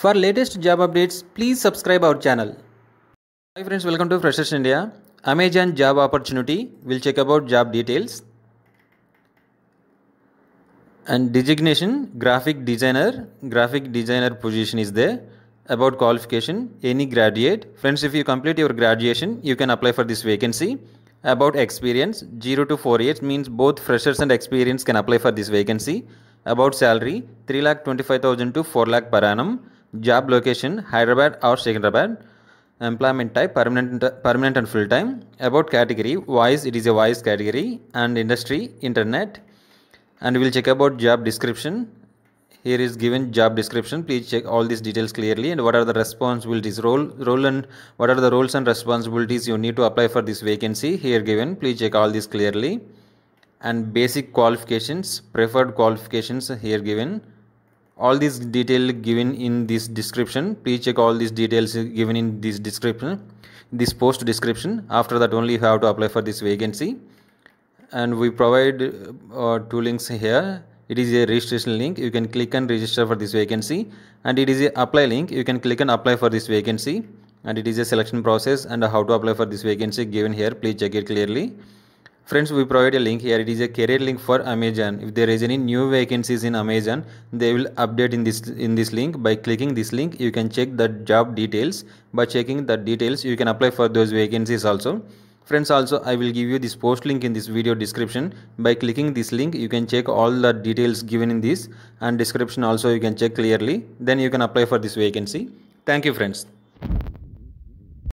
For latest job updates, please subscribe our channel. Hi friends, welcome to Freshers India. Amazon job opportunity. We'll check about job details. And designation, graphic designer, graphic designer position is there. About qualification, any graduate. Friends, if you complete your graduation, you can apply for this vacancy. About experience, 0 to 4 years means both freshers and experience can apply for this vacancy. About salary, 3,25,000 to 4 lakh per annum Job location Hyderabad or Secunderabad. Employment type permanent permanent and full time. About category voice it is a voice category and industry internet. And we'll check about job description. Here is given job description. Please check all these details clearly and what are the responsibilities role role and what are the roles and responsibilities you need to apply for this vacancy. Here given. Please check all these clearly and basic qualifications preferred qualifications here given all these details given in this description please check all these details given in this description this post description after that only you have to apply for this vacancy and we provide uh, uh, two links here it is a registration link you can click and register for this vacancy and it is a apply link you can click and apply for this vacancy and it is a selection process and how to apply for this vacancy given here please check it clearly Friends, we provide a link here. It is a career link for Amazon. If there is any new vacancies in Amazon, they will update in this in this link. By clicking this link, you can check the job details. By checking the details, you can apply for those vacancies also. Friends, also I will give you this post link in this video description. By clicking this link, you can check all the details given in this and description also you can check clearly. Then you can apply for this vacancy. Thank you friends.